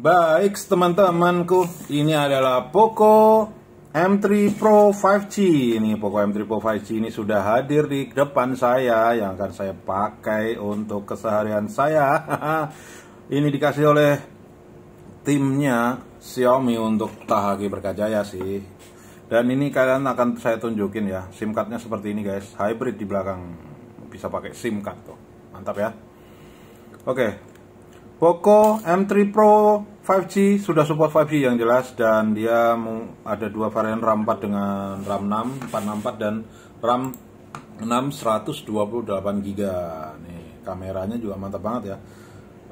Baik teman-temanku, ini adalah Poco M3 Pro 5G. Ini Poco M3 Pro 5G ini sudah hadir di depan saya yang akan saya pakai untuk keseharian saya. ini dikasih oleh timnya Xiaomi untuk Tahagi Berkajaya sih. Dan ini kalian akan saya tunjukin ya, SIM cardnya seperti ini guys, hybrid di belakang bisa pakai SIM card tuh. Mantap ya. Oke, Poco M3 Pro 5G sudah support 5G yang jelas dan dia ada dua varian RAM 4 dengan RAM 6 464 dan RAM 6 128 GB. Nih, kameranya juga mantap banget ya.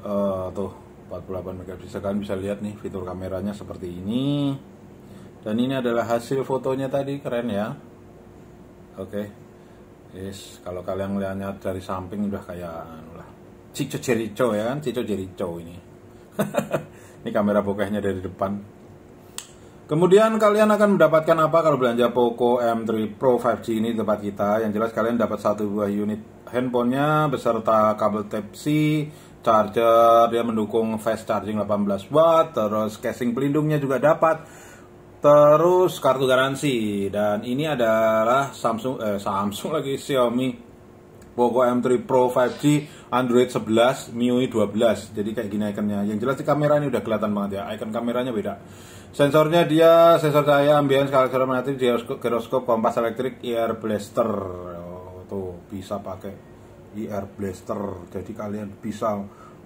Uh, tuh 48 MP kalian bisa lihat nih fitur kameranya seperti ini. Dan ini adalah hasil fotonya tadi keren ya. Oke. Okay. Yes, kalau kalian melihatnya dari samping udah kayak lah Cico Jericho ya kan Cico Jericho ini ini kamera bokehnya dari depan Kemudian kalian akan mendapatkan apa kalau belanja Poco M3 Pro 5G ini tempat kita? Yang jelas kalian dapat satu buah unit handphonenya beserta kabel Type-C, charger, dia mendukung fast charging 18 watt, terus casing pelindungnya juga dapat, terus kartu garansi dan ini adalah Samsung eh, Samsung lagi Xiaomi Poco M3 Pro 5G, Android 11, MIUI 12. Jadi kayak gini ikonnya. Yang jelas di kamera ini udah kelihatan banget ya. Icon kameranya beda. Sensornya dia sensor cahaya sekali sekali magnetik, giroskop, giroskop, kompas elektrik, IR blaster. Oh, tuh bisa pakai IR blaster. Jadi kalian bisa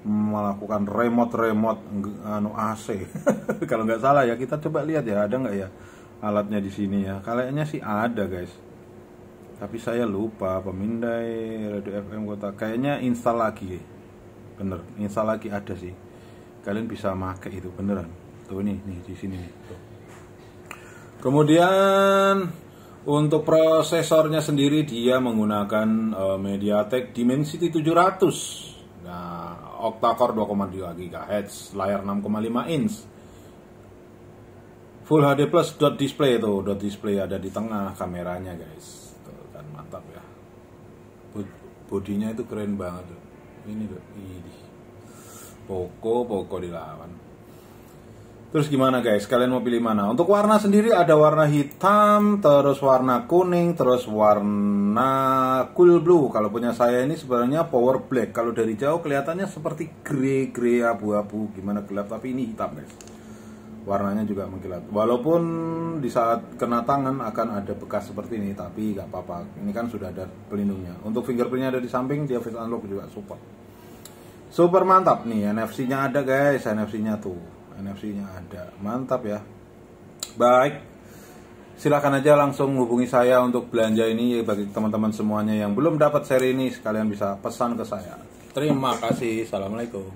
melakukan remote-remote anu AC. Kalau nggak salah ya kita coba lihat ya ada nggak ya alatnya di sini ya. Kayaknya sih ada guys tapi saya lupa pemindai radio FM kota kayaknya install lagi ya. bener install lagi ada sih kalian bisa make itu beneran tuh ini nih di sini nih kemudian untuk prosesornya sendiri dia menggunakan uh, MediaTek Dimensity 700 nah octa-core 2,2 GHz layar 6,5 inch Full HD plus dot display itu dot display ada di tengah kameranya guys mantap ya bodinya itu keren banget ini loh ini poko poko dilawan terus gimana guys kalian mau pilih mana untuk warna sendiri ada warna hitam terus warna kuning terus warna cool blue kalau punya saya ini sebenarnya power black kalau dari jauh kelihatannya seperti grey grey abu-abu gimana gelap tapi ini hitam guys warnanya juga mengkilat walaupun di saat kena tangan akan ada bekas seperti ini tapi nggak apa-apa ini kan sudah ada pelindungnya untuk fingerprintnya ada di samping dia face unlock juga support super mantap nih NFC nya ada guys NFC nya tuh NFC nya ada mantap ya baik silahkan aja langsung hubungi saya untuk belanja ini bagi teman-teman semuanya yang belum dapat seri ini sekalian bisa pesan ke saya terima kasih assalamualaikum